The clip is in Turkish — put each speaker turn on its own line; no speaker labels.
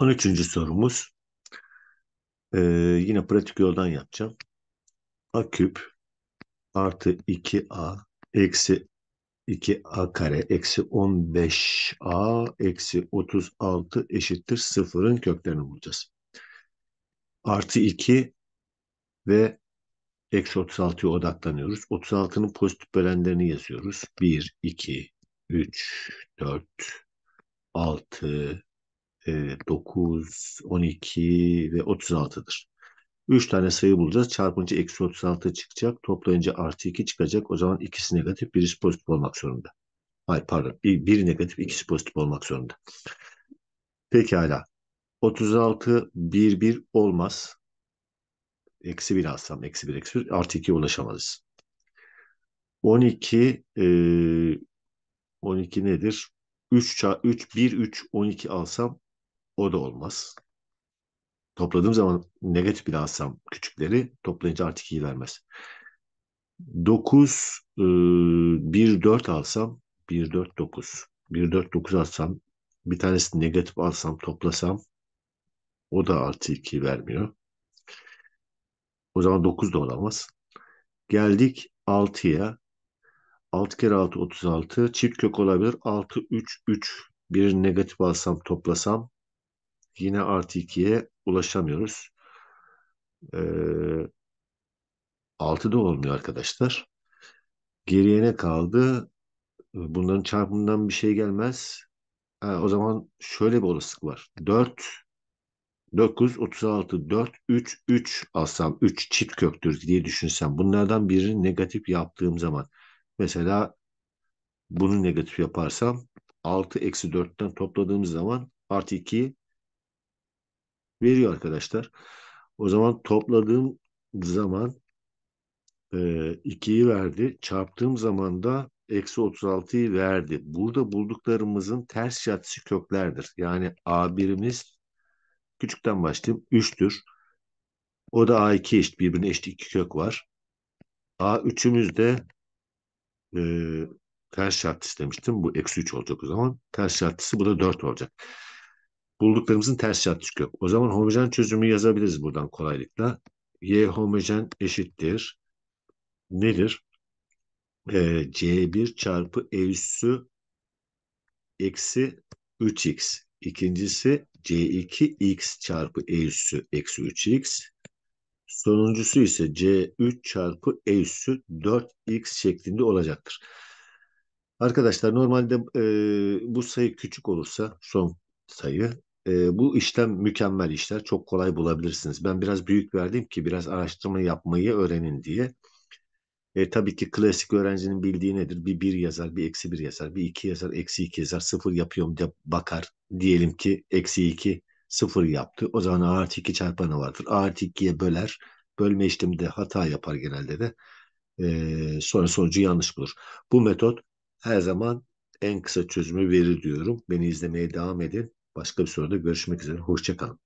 13. sorumuz. Ee, yine pratik yoldan yapacağım. A küp artı 2A eksi 2A kare eksi 15A eksi 36 eşittir sıfırın köklerini bulacağız. Artı 2 ve eksi 36'ya odaklanıyoruz. 36'nın pozitif bölenlerini yazıyoruz. 1, 2, 3, 4, 6, e, 9, 12 ve 36'dır. 3 tane sayı bulacağız. Çarpınca eksi 36 çıkacak. Toplayınca artı 2 çıkacak. O zaman ikisi negatif, birisi pozitif olmak zorunda. Hayır pardon. Bir, biri negatif, ikisi pozitif olmak zorunda. Pekala. 36 1 1 olmaz. Eksi 1 alsam eksi 1 eksi 1 artı 2 ulaşamazız. 12 e, 12 nedir? 3 3 1 3 12 alsam o da olmaz. Topladığım zaman negatif bir alsam küçükleri toplayınca artık 2'yi vermez. 9 1 4 alsam 1 4 9. 1 4 9 alsam bir tanesini negatif alsam toplasam o da artı 2 vermiyor. O zaman 9 da olamaz. Geldik 6'ya. 6 kere 6 36. Çift kök olabilir. 6 3 3. Bir negatif alsam toplasam yine artı ikiye ulaşamıyoruz. E, ee, 6 da olmuyor arkadaşlar. Geriye ne kaldı? Bunların çarpımından bir şey gelmez. Ha, o zaman şöyle bir olasılık var. 4 9, 36, 4, 3, 3 alsam 3 çift köktür diye düşünsem bunlardan birini negatif yaptığım zaman mesela bunu negatif yaparsam 6 eksi 4'ten topladığımız zaman artı 2 veriyor arkadaşlar. O zaman topladığım zaman e, verdi. Çarptığım zaman da eksi 36'yı verdi. Burada bulduklarımızın ters yatısı köklerdir. Yani A1'imiz küçükten başlayayım 3'tür. O da A2 eşit birbirine eşit iki kök var. A3'ümüz de e, ters şartısı demiştim. Bu eksi 3 olacak o zaman. Ters şartısı bu da 4 olacak bulduklarımızın tersi artışık yok. O zaman homojen çözümü yazabiliriz buradan kolaylıkla. Y homojen eşittir. Nedir? Ee, C1 çarpı E üssü eksi 3x. İkincisi C2x çarpı E üssü eksi 3x. Sonuncusu ise C3 çarpı E üssü 4x şeklinde olacaktır. Arkadaşlar normalde e, bu sayı küçük olursa son sayı e, bu işlem mükemmel işler. Çok kolay bulabilirsiniz. Ben biraz büyük verdim ki biraz araştırma yapmayı öğrenin diye. E, tabii ki klasik öğrencinin bildiği nedir? Bir bir yazar, bir eksi bir yazar, bir iki yazar, eksi iki yazar, sıfır yapıyorum diye bakar. Diyelim ki eksi iki sıfır yaptı. O zaman A artı iki çarpanı vardır. A artı ikiye böler. Bölme işleminde hata yapar genelde de. E, sonra sonucu yanlış bulur. Bu metot her zaman en kısa çözümü verir diyorum. Beni izlemeye devam edin. Başka bir soruda görüşmek üzere. Hoşçakalın.